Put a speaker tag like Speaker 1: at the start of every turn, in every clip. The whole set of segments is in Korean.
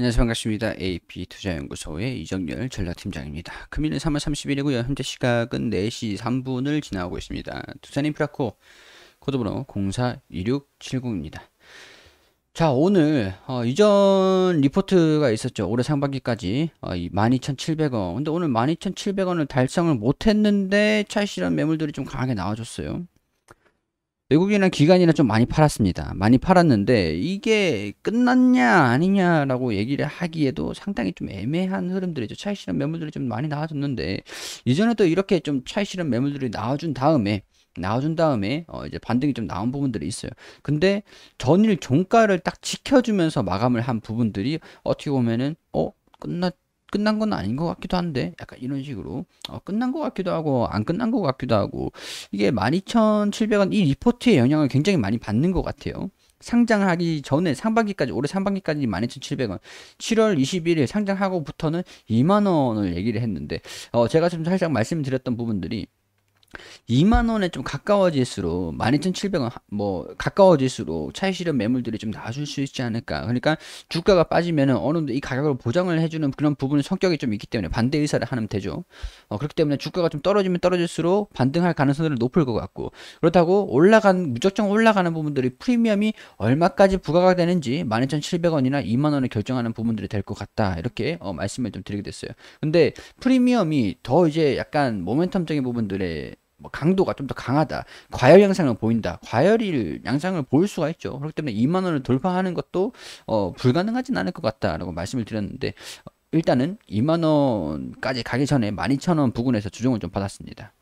Speaker 1: 안녕하세요 반갑습니다. AP투자연구소의 이정열 전략팀장입니다. 금일은 3월 30일이고요. 현재 시각은 4시 3분을 지나고 있습니다. 두산인프라코 코드번호 042670입니다. 자 오늘 어, 이전 리포트가 있었죠. 올해 상반기까지 어, 12,700원 근데 오늘 12,700원을 달성을 못했는데 차익실현 매물들이 좀 강하게 나와줬어요. 외국인한 기간이나 좀 많이 팔았습니다. 많이 팔았는데 이게 끝났냐 아니냐라고 얘기를 하기에도 상당히 좀 애매한 흐름들이죠. 차익 실현 매물들이 좀 많이 나와줬는데 이전에도 이렇게 좀 차익 실현 매물들이 나와준 다음에 나와준 다음에 어 이제 반등이 좀 나온 부분들이 있어요. 근데 전일 종가를 딱 지켜주면서 마감을 한 부분들이 어떻게 보면은 어 끝났 끝난 건 아닌 것 같기도 한데 약간 이런 식으로 어, 끝난 것 같기도 하고 안 끝난 것 같기도 하고 이게 12,700원 이 리포트의 영향을 굉장히 많이 받는 것 같아요. 상장하기 전에 상반기까지 올해 상반기까지 12,700원 7월 21일 상장하고부터는 2만원을 얘기를 했는데 어, 제가 좀 살짝 말씀드렸던 부분들이 2만 원에 좀 가까워질수록 12,700원 뭐 가까워질수록 차익 실현 매물들이 좀나아질수 있지 않을까. 그러니까 주가가 빠지면은 어느 정도 이 가격으로 보장을 해주는 그런 부분의 성격이 좀 있기 때문에 반대 의사를 하면 되죠. 어, 그렇기 때문에 주가가 좀 떨어지면 떨어질수록 반등할 가능성들은 높을 것 같고 그렇다고 올라간 무작정 올라가는 부분들이 프리미엄이 얼마까지 부과가 되는지 12,700원이나 2만 원을 결정하는 부분들이 될 것 같다 이렇게 어, 말씀을 좀 드리게 됐어요. 근데 프리미엄이 더 이제 약간 모멘텀적인 부분들의 뭐 강도가 좀 더 강하다. 과열 양상을 보인다. 과열일 양상을 볼 수가 있죠. 그렇기 때문에 2만 원을 돌파하는 것도 어, 불가능하진 않을 것 같다라고 말씀을 드렸는데 일단은 2만 원까지 가기 전에 12,000원 부근에서 조정을 좀 받았습니다.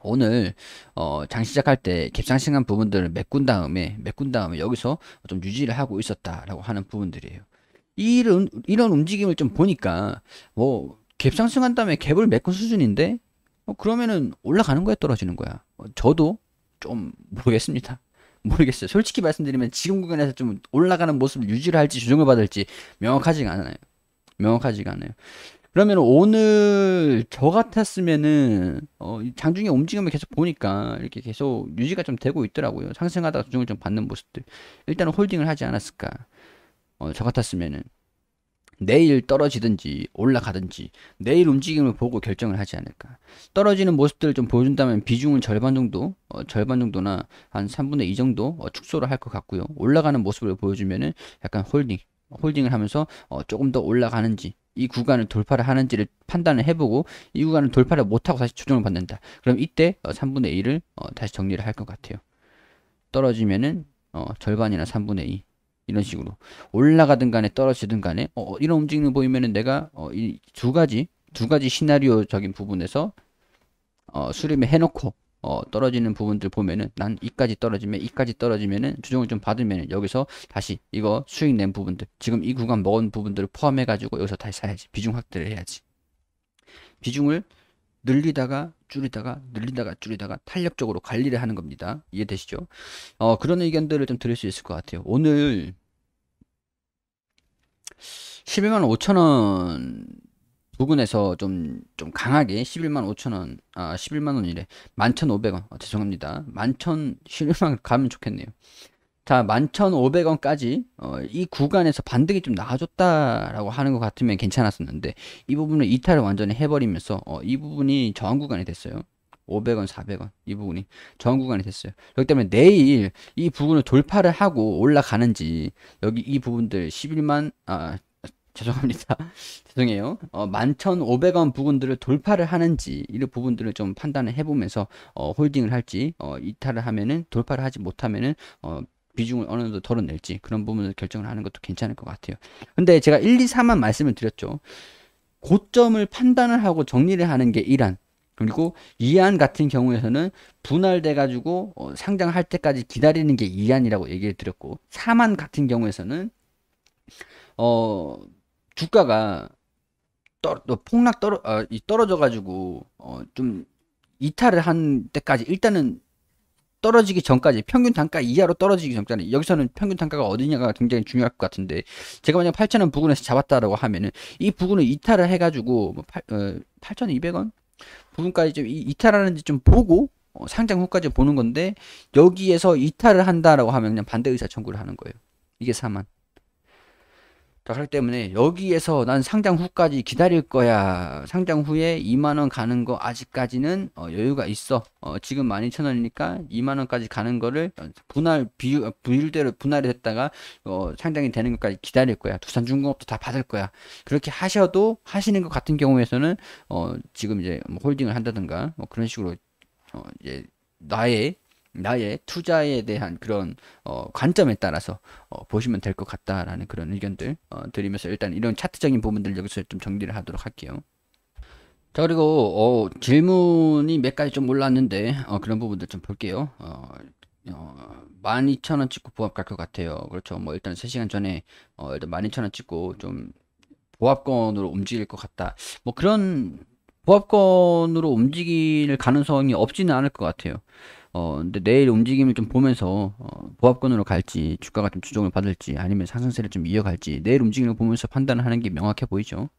Speaker 1: 오늘 어, 장 시작할 때 갭상승한 부분들을 메꾼 다음에 메꾼 다음에 여기서 좀 유지를 하고 있었다라고 하는 부분들이에요. 이런 이런 움직임을 좀 보니까 뭐 갭상승한 다음에 갭을 메꾼 수준인데 어, 그러면은 올라가는 거야 떨어지는 거야 어, 저도 좀 모르겠습니다 모르겠어요 솔직히 말씀드리면 지금 구간에서 좀 올라가는 모습을 유지를 할지 조정을 받을지 명확하지가 않아요 명확하지가 않아요 그러면 오늘 저 같았으면은 어, 장중에 움직임을 계속 보니까 이렇게 계속 유지가 좀 되고 있더라고요. 상승하다가 조정을 좀 받는 모습들. 일단은 홀딩을 하지 않았을까. 어, 저 같았으면은 내일 떨어지든지 올라가든지 내일 움직임을 보고 결정을 하지 않을까. 떨어지는 모습들을 좀 보여준다면 비중은 절반 정도, 어, 절반 정도나 한 3분의 2 정도 어, 축소를 할 것 같고요. 올라가는 모습을 보여주면은 약간 홀딩, 홀딩을 하면서 어, 조금 더 올라가는지 이 구간을 돌파를 하는지를 판단을 해보고 이 구간을 돌파를 못하고 다시 조정을 받는다. 그럼 이때 어, 3분의 2를 어, 다시 정리를 할 것 같아요. 떨어지면은 어, 절반이나 3분의 2. 이런 식으로 올라가든 간에 떨어지든 간에 어, 어 이런 움직임을 보이면은 내가 어, 이두 가지 두 가지 시나리오적인 부분에서 어, 수렴을 해놓고 어, 떨어지는 부분들 보면은 난 이까지 떨어지면 이까지 떨어지면은 조정을 좀받으면 여기서 다시 이거 수익 낸 부분들 지금 이 구간 먹은 부분들을 포함해 가지고 여기서 다시 사야지 비중 확대를 해야지 비중을 늘리다가 줄이다가 늘리다가 줄이다가 탄력적으로 관리를 하는 겁니다 이해되시죠? 어, 그런 의견들을 좀 드릴 수 있을 것 같아요 오늘 11만 5천 원 부근에서 좀, 좀 강하게 11만 5천 원, 아, 11만 원이래. 11,500원. 아, 죄송합니다. 11,000, 11만 가면 좋겠네요. 자, 11,500원까지, 어, 이 구간에서 반등이 좀 나아졌다라고 하는 것 같으면 괜찮았었는데, 이 부분을 이탈을 완전히 해버리면서, 어, 이 부분이 저항 구간이 됐어요. 500원, 400원 이 부분이 저항 구간이 됐어요. 그렇기 때문에 내일 이 부분을 돌파를 하고 올라가는지 여기 이 부분들 11만 아 죄송합니다. 죄송해요. 어, 11,500원 부분들을 돌파를 하는지 이런 부분들을 좀 판단을 해보면서 어, 홀딩을 할지 어, 이탈을 하면은 돌파를 하지 못하면은 어, 비중을 어느 정도 덜어낼지 그런 부분을 결정을 하는 것도 괜찮을 것 같아요. 근데 제가 1, 2, 3만 말씀을 드렸죠. 고점을 판단을 하고 정리를 하는 게 1안 그리고 2안 같은 경우에서는 분할돼 가지고 어, 상장할 때까지 기다리는 게 2안이라고 얘기를 드렸고 4만 같은 경우에서는 어 주가가 떨, 어 폭락 떨어, 아, 떨어져가지고 어, 좀 이탈을 한 때까지 일단은 떨어지기 전까지 평균 단가 이하로 떨어지기 전까지 여기서는 평균 단가가 어디냐가 굉장히 중요할 것 같은데 제가 만약 8,000원 부근에서 잡았다라고 하면은 이 부근을 이탈을 해가지고 뭐 8, 어, 8,200원 부분까지 좀 이, 탈하는지 좀 보고 어, 상장 후까지 보는 건데 여기에서 이탈을 한다라고 하면 그냥 반대 의사 청구를 하는 거예요. 이게 4만. 하기 때문에 여기에서 난 상장 후까지 기다릴 거야. 상장 후에 2만원 가는 거 아직까지는 어, 여유가 있어. 어, 지금 12,000원이니까 2만원까지 가는 거를 분할, 비율, 비율대로 분할을 했다가 어, 상장이 되는 것까지 기다릴 거야. 두산중공업도 다 받을 거야. 그렇게 하셔도 하시는 것 같은 경우에서는 어, 지금 이제 뭐 홀딩을 한다든가 뭐 그런 식으로 어, 이제 나의 나의 투자에 대한 그런 어, 관점에 따라서 어, 보시면 될 것 같다라는 그런 의견들 어, 드리면서 일단 이런 차트적인 부분들 여기서 좀 정리를 하도록 할게요. 자 그리고 어, 질문이 몇 가지 좀올라는데 어, 그런 부분들 좀 볼게요. 어, 어, 12,000원 찍고 보합 갈 것 같아요. 그렇죠. 뭐 일단 3시간 전에 어, 일단 12,000원 찍고 좀 보합권으로 움직일 것 같다. 뭐 그런 보합권으로 움직일 가능성이 없지는 않을 것 같아요. 어, 근데 내일 움직임을 좀 보면서 어, 보합권으로 갈지 주가가 좀 주종을 받을지 아니면 상승세를 좀 이어갈지 내일 움직임을 보면서 판단 하는 게 명확해 보이죠.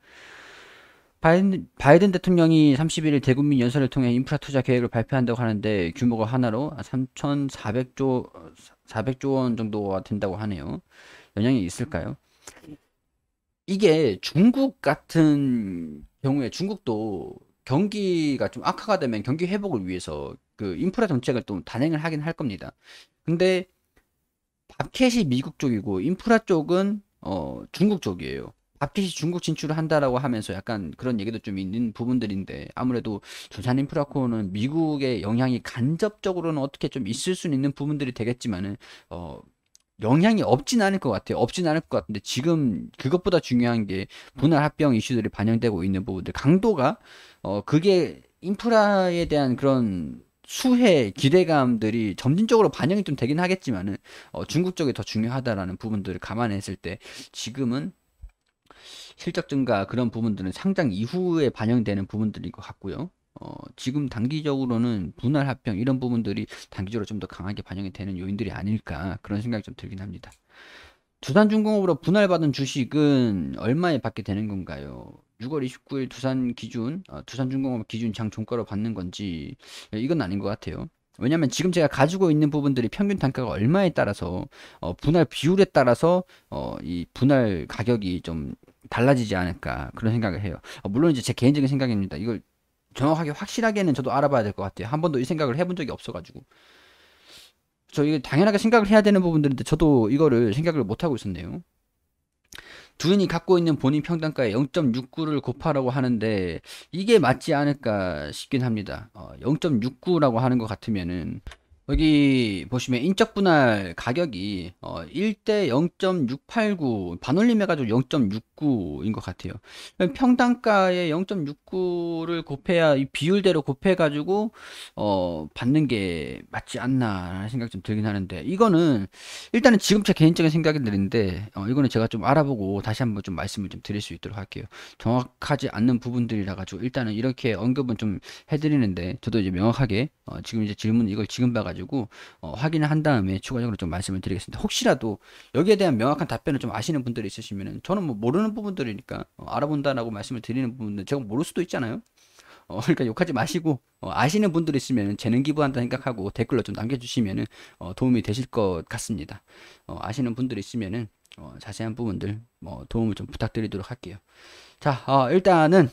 Speaker 1: 바이든, 바이든 대통령이 31일 대국민 연설을 통해 인프라 투자 계획을 발표한다고 하는데 규모가 하나로 3,400조 400조 원 정도가 된다고 하네요. 영향이 있을까요? 이게 중국 같은 경우에 중국도 경기가 좀 악화가 되면 경기 회복을 위해서 그 인프라 정책을 또 단행을 하긴 할 겁니다. 근데 밥캣이 미국 쪽이고 인프라 쪽은 어 중국 쪽이에요. 밥캣이 중국 진출을 한다라고 하면서 약간 그런 얘기도 좀 있는 부분들인데 아무래도 전산 인프라코어는 미국의 영향이 간접적으로는 어떻게 좀 있을 수는 있는 부분들이 되겠지만은 어 영향이 없진 않을 것 같아요. 없진 않을 것 같은데 지금 그것보다 중요한 게 분할 합병 이슈들이 반영되고 있는 부분들 강도가 어 그게 인프라에 대한 그런 수혜 기대감들이 점진적으로 반영이 좀 되긴 하겠지만은 어, 중국 쪽이 더 중요하다라는 부분들을 감안했을 때 지금은 실적 증가 그런 부분들은 상장 이후에 반영되는 부분들인 것 같고요. 어, 지금 단기적으로는 분할 합병 이런 부분들이 단기적으로 좀 더 강하게 반영이 되는 요인들이 아닐까 그런 생각이 좀 들긴 합니다. 두산중공업으로 분할받은 주식은 얼마에 받게 되는 건가요? 6월 29일 두산 기준, 어, 두산중공업 기준 장 종가로 받는 건지 예, 이건 아닌 것 같아요. 왜냐면 지금 제가 가지고 있는 부분들이 평균 단가가 얼마에 따라서 어, 분할 비율에 따라서 어, 이 분할 가격이 좀 달라지지 않을까 그런 생각을 해요. 어, 물론 이제 제 개인적인 생각입니다. 이걸 정확하게 확실하게는 저도 알아봐야 될 것 같아요. 한 번도 이 생각을 해본 적이 없어가지고 저 이게 당연하게 생각을 해야 되는 부분들인데 저도 이거를 생각을 못 하고 있었네요. 두인이 갖고 있는 본인 평단가에 0.69를 곱하라고 하는데 이게 맞지 않을까 싶긴 합니다. 어, 0.69라고 하는 것 같으면은 여기 보시면 인적 분할 가격이 1대 어, 0.689 반올림 해가지고 0.69인 것 같아요. 평당가에 0.69를 곱해야 이 비율대로 곱해가지고 어 받는 게 맞지 않나라는 생각 좀 들긴 하는데 이거는 일단은 지금 제 개인적인 생각이 드는데 어 이거는 제가 좀 알아보고 다시 한번 좀 말씀을 좀 드릴 수 있도록 할게요. 정확하지 않는 부분들이라 가지고 일단은 이렇게 언급은 좀 해드리는데 저도 이제 명확하게 어, 지금 이제 질문 이걸 지금 봐가 가지고 어, 확인을 한 다음에 추가적으로 좀 말씀을 드리겠습니다. 혹시라도 여기에 대한 명확한 답변을 좀 아시는 분들이 있으시면은 저는 뭐 모르는 부분들이니까 어, 알아본다라고 말씀을 드리는 부분들 제가 모를 수도 있잖아요. 어, 그러니까 욕하지 마시고 어, 아시는 분들 있으면 재능 기부한다 생각하고 댓글로 좀 남겨주시면 어, 도움이 되실 것 같습니다. 어, 아시는 분들 있으면 어, 자세한 부분들 뭐 도움을 좀 부탁드리도록 할게요. 자, 어, 일단은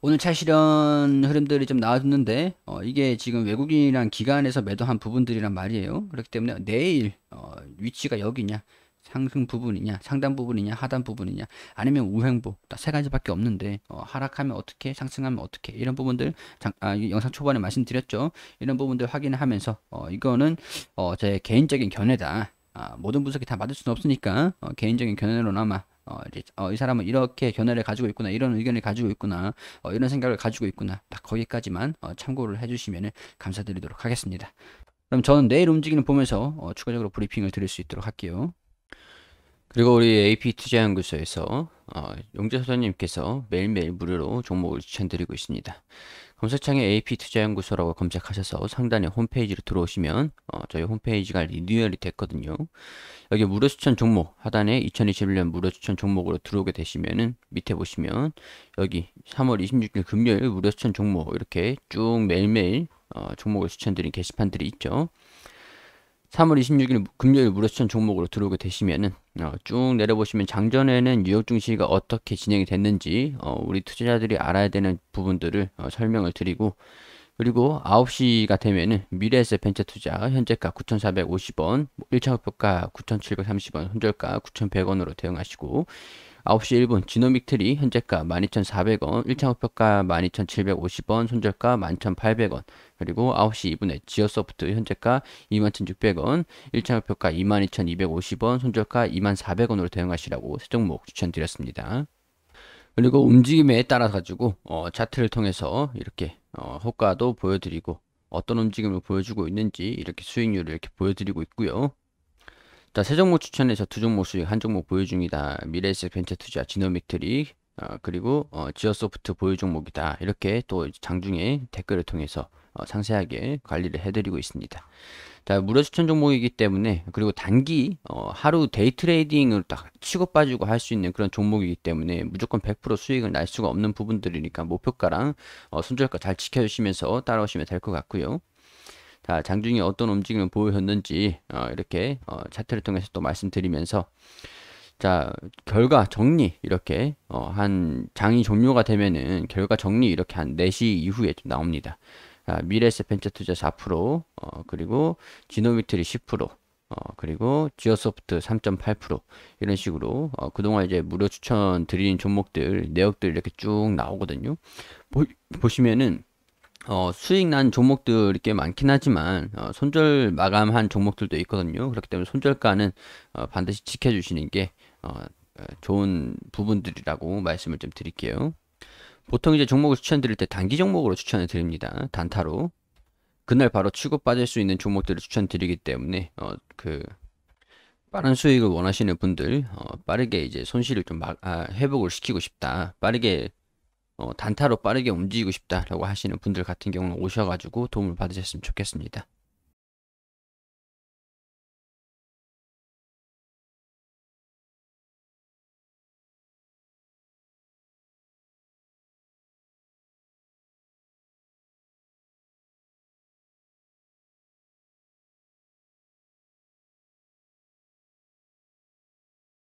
Speaker 1: 오늘 차 실현 흐름들이 좀 나왔는데 어, 이게 지금 외국인이랑 기관에서 매도한 부분들이란 말이에요. 그렇기 때문에 내일 어, 위치가 여기냐 상승 부분이냐 상단 부분이냐 하단 부분이냐 아니면 우행보 딱세 가지밖에 없는데 어, 하락하면 어떻게 상승하면 어떻게 이런 부분들 장, 아, 영상 초반에 말씀드렸죠. 이런 부분들 확인하면서 어, 이거는 어, 제 개인적인 견해다. 아, 모든 분석이 다 맞을 수는 없으니까 어, 개인적인 견해로나마 어, 이제, 어, 이 사람은 이렇게 견해를 가지고 있구나, 이런 의견을 가지고 있구나, 어, 이런 생각을 가지고 있구나. 딱 거기까지만 어, 참고를 해주시면 감사드리도록 하겠습니다. 그럼 저는 내일 움직이는 보면서 어, 추가적으로 브리핑을 드릴 수 있도록 할게요. 그리고 우리 AP 투자연구소에서 어, 용재소장님께서 매일매일 무료로 종목을 추천드리고 있습니다. 검색창에 AP투자연구소라고 검색하셔서 상단에 홈페이지로 들어오시면 어, 저희 홈페이지가 리뉴얼이 됐거든요. 여기 무료 추천 종목 하단에 2021년 무료 추천 종목으로 들어오게 되시면은 밑에 보시면 여기 3월 26일 금요일 무료 추천 종목 이렇게 쭉 매일매일 어, 종목을 추천드린 게시판들이 있죠. 3월 26일 금요일 무료추천 종목으로 들어오게 되시면은 어, 쭉 내려보시면 장전에는 뉴욕 증시가 어떻게 진행이 됐는지 어, 우리 투자자들이 알아야 되는 부분들을 어, 설명을 드리고 그리고 9시가 되면은 미래에셋 벤처투자 현재가 9,450원, 1차 목표가 9,730원, 손절가 9,100원으로 대응하시고 9시 1분 지노믹 트리 현재가 12,400원, 1차 목표가 12,750원, 손절가 11,800원, 그리고 9시 2분에 지어소프트 현재가 21,600원, 1차 목표가 22,250원, 손절가 24,000원으로 대응하시라고 세 종목 추천드렸습니다. 그리고 움직임에 따라 가지고 어, 차트를 통해서 이렇게 어, 효과도 보여드리고 어떤 움직임을 보여주고 있는지 이렇게 수익률을 이렇게 보여드리고 있고요. 자, 세 종목 추천해서 두 종목 수익, 한 종목 보유 중이다. 미래에셋 벤처 투자, 지노믹트리, 어, 그리고 어, 지어소프트 보유 종목이다. 이렇게 또 장중에 댓글을 통해서 어, 상세하게 관리를 해드리고 있습니다. 자, 무료 추천 종목이기 때문에 그리고 단기 어, 하루 데이 트레이딩을로딱 치고 빠지고 할 수 있는 그런 종목이기 때문에 무조건 100% 수익을 날 수가 없는 부분들이니까 목표가랑 어, 손절가 잘 지켜주시면서 따라오시면 될 것 같고요. 자, 장중에 어떤 움직임을 보였는지 어, 이렇게 어, 차트를 통해서 또 말씀드리면서 자 결과 정리 이렇게 어, 한 장이 종료가 되면은 결과 정리 이렇게 한 4시 이후에 나옵니다. 자, 미래세 벤처 투자 4% 어, 그리고 지노미트리 10% 어, 그리고 지오소프트 3.8% 이런 식으로 어, 그동안 이제 무료 추천 드린 종목들 내역들 이렇게 쭉 나오거든요. 보, 보시면은 어, 수익 난 종목들이 꽤 많긴 하지만 어, 손절 마감한 종목들도 있거든요. 그렇기 때문에 손절가는 어, 반드시 지켜주시는 게 어, 어, 좋은 부분들이라고 말씀을 좀 드릴게요. 보통 이제 종목을 추천드릴 때 단기 종목으로 추천을 드립니다. 단타로 그날 바로 치고 빠질 수 있는 종목들을 추천드리기 때문에 어, 그 빠른 수익을 원하시는 분들 어, 빠르게 이제 손실을 좀 막, 아, 회복을 시키고 싶다 빠르게 어, 단타로 빠르게 움직이고 싶다라고 하시는 분들 같은 경우는 오셔가지고 도움을 받으셨으면 좋겠습니다.